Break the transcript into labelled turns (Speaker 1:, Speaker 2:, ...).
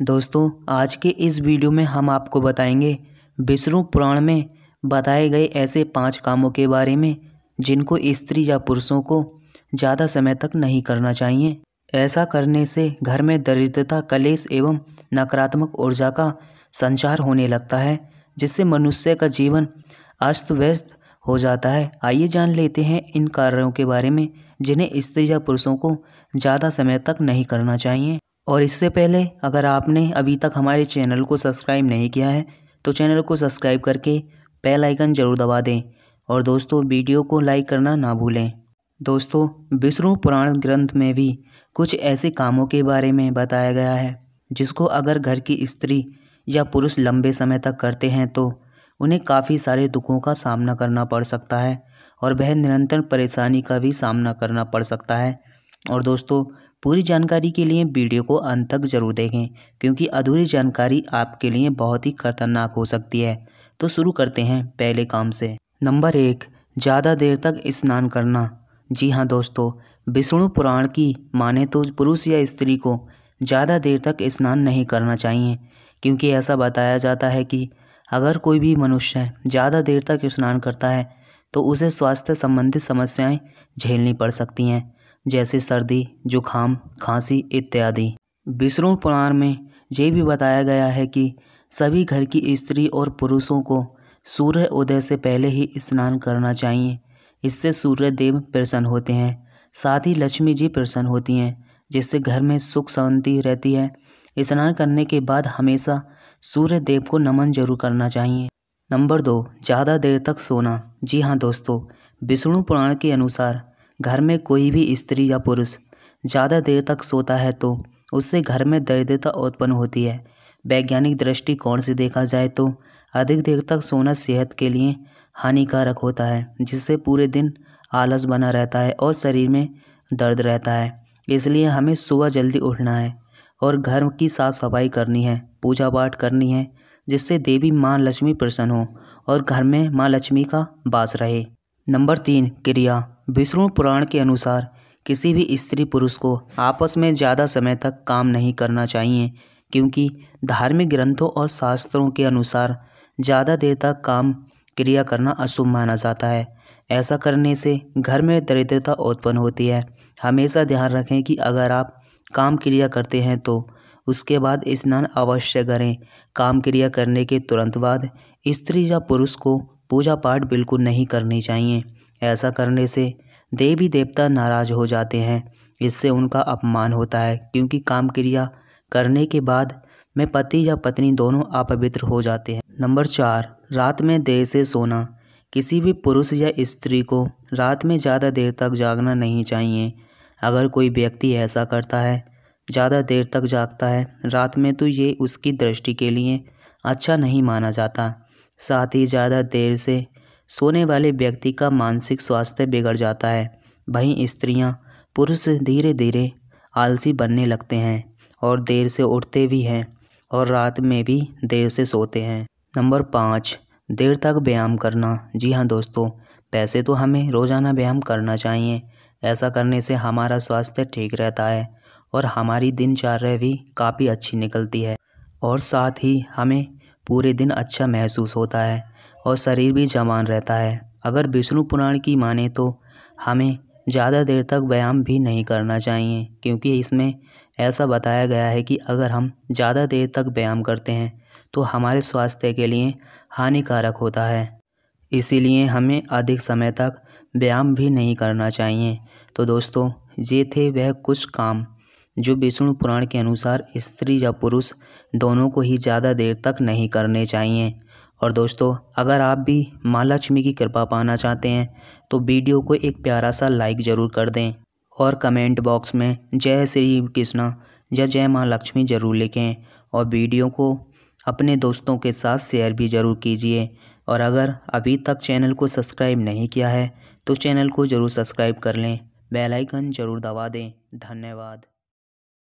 Speaker 1: दोस्तों आज के इस वीडियो में हम आपको बताएंगे विष्णु पुराण में बताए गए ऐसे पांच कामों के बारे में जिनको स्त्री या पुरुषों को ज़्यादा समय तक नहीं करना चाहिए ऐसा करने से घर में दरिद्रता कलेश एवं नकारात्मक ऊर्जा का संचार होने लगता है जिससे मनुष्य का जीवन अस्त व्यस्त हो जाता है आइए जान लेते हैं इन कार्यों के बारे में जिन्हें स्त्री या पुरुषों को ज़्यादा समय तक नहीं करना चाहिए और इससे पहले अगर आपने अभी तक हमारे चैनल को सब्सक्राइब नहीं किया है तो चैनल को सब्सक्राइब करके बेल आइकन ज़रूर दबा दें और दोस्तों वीडियो को लाइक करना ना भूलें दोस्तों विष्णु पुराण ग्रंथ में भी कुछ ऐसे कामों के बारे में बताया गया है जिसको अगर घर की स्त्री या पुरुष लंबे समय तक करते हैं तो उन्हें काफ़ी सारे दुखों का सामना करना पड़ सकता है और वह निरंतर परेशानी का भी सामना करना पड़ सकता है और दोस्तों पूरी जानकारी के लिए वीडियो को अंत तक जरूर देखें क्योंकि अधूरी जानकारी आपके लिए बहुत ही खतरनाक हो सकती है तो शुरू करते हैं पहले काम से नंबर एक ज़्यादा देर तक स्नान करना जी हाँ दोस्तों विष्णु पुराण की माने तो पुरुष या स्त्री को ज़्यादा देर तक स्नान नहीं करना चाहिए क्योंकि ऐसा बताया जाता है कि अगर कोई भी मनुष्य ज़्यादा देर तक स्नान करता है तो उसे स्वास्थ्य संबंधित समस्याएं झेलनी पड़ सकती हैं जैसे सर्दी जुखाम खांसी इत्यादि विष्णु पुराण में ये भी बताया गया है कि सभी घर की स्त्री और पुरुषों को सूर्य उदय से पहले ही स्नान करना चाहिए इससे सूर्य देव प्रसन्न होते हैं साथ ही लक्ष्मी जी प्रसन्न होती हैं जिससे घर में सुख शांति रहती है स्नान करने के बाद हमेशा सूर्य देव को नमन जरूर करना चाहिए नंबर दो ज़्यादा देर तक सोना जी हाँ दोस्तों विष्णु पुराण के अनुसार घर में कोई भी स्त्री या पुरुष ज़्यादा देर तक सोता है तो उससे घर में दरिद्रता उत्पन्न होती है वैज्ञानिक दृष्टिकोण से देखा जाए तो अधिक देर तक सोना सेहत के लिए हानिकारक होता है जिससे पूरे दिन आलस बना रहता है और शरीर में दर्द रहता है इसलिए हमें सुबह जल्दी उठना है और घर की साफ़ सफाई करनी है पूजा पाठ करनी है जिससे देवी माँ लक्ष्मी प्रसन्न हो और घर में माँ लक्ष्मी का वास रहे नंबर तीन क्रिया विष्णु पुराण के अनुसार किसी भी स्त्री पुरुष को आपस में ज़्यादा समय तक काम नहीं करना चाहिए क्योंकि धार्मिक ग्रंथों और शास्त्रों के अनुसार ज़्यादा देर तक काम क्रिया करना अशुभ माना जाता है ऐसा करने से घर में दरिद्रता उत्पन्न होती है हमेशा ध्यान रखें कि अगर आप काम क्रिया करते हैं तो उसके बाद स्नान अवश्य करें काम क्रिया करने के तुरंत बाद स्त्री या पुरुष को पूजा पाठ बिल्कुल नहीं करनी चाहिए ऐसा करने से देवी देवता नाराज़ हो जाते हैं इससे उनका अपमान होता है क्योंकि काम क्रिया करने के बाद में पति या पत्नी दोनों अपवित्र हो जाते हैं नंबर चार रात में देर से सोना किसी भी पुरुष या स्त्री को रात में ज़्यादा देर तक जागना नहीं चाहिए अगर कोई व्यक्ति ऐसा करता है ज़्यादा देर तक जागता है रात में तो ये उसकी दृष्टि के लिए अच्छा नहीं माना जाता साथ ही ज़्यादा देर से सोने वाले व्यक्ति का मानसिक स्वास्थ्य बिगड़ जाता है वहीं स्त्रियाँ पुरुष धीरे धीरे आलसी बनने लगते हैं और देर से उठते भी हैं और रात में भी देर से सोते हैं नंबर पाँच देर तक व्यायाम करना जी हाँ दोस्तों वैसे तो हमें रोज़ाना व्यायाम करना चाहिए ऐसा करने से हमारा स्वास्थ्य ठीक रहता है और हमारी दिनचर्या भी काफ़ी अच्छी निकलती है और साथ ही हमें पूरे दिन अच्छा महसूस होता है और शरीर भी जवान रहता है अगर विष्णु पुराण की माने तो हमें ज़्यादा देर तक व्यायाम भी नहीं करना चाहिए क्योंकि इसमें ऐसा बताया गया है कि अगर हम ज़्यादा देर तक व्यायाम करते हैं तो हमारे स्वास्थ्य के लिए हानिकारक होता है इसीलिए हमें अधिक समय तक व्यायाम भी नहीं करना चाहिए तो दोस्तों ये थे वह कुछ काम जो विष्णु पुराण के अनुसार स्त्री या पुरुष दोनों को ही ज़्यादा देर तक नहीं करने चाहिए और दोस्तों अगर आप भी माँ लक्ष्मी की कृपा पाना चाहते हैं तो वीडियो को एक प्यारा सा लाइक ज़रूर कर दें और कमेंट बॉक्स में जय श्री कृष्णा या जय माँ लक्ष्मी ज़रूर लिखें और वीडियो को अपने दोस्तों के साथ शेयर भी ज़रूर कीजिए और अगर अभी तक चैनल को सब्सक्राइब नहीं किया है तो चैनल को ज़रूर सब्सक्राइब कर लें बेल आइकन ज़रूर दबा दें धन्यवाद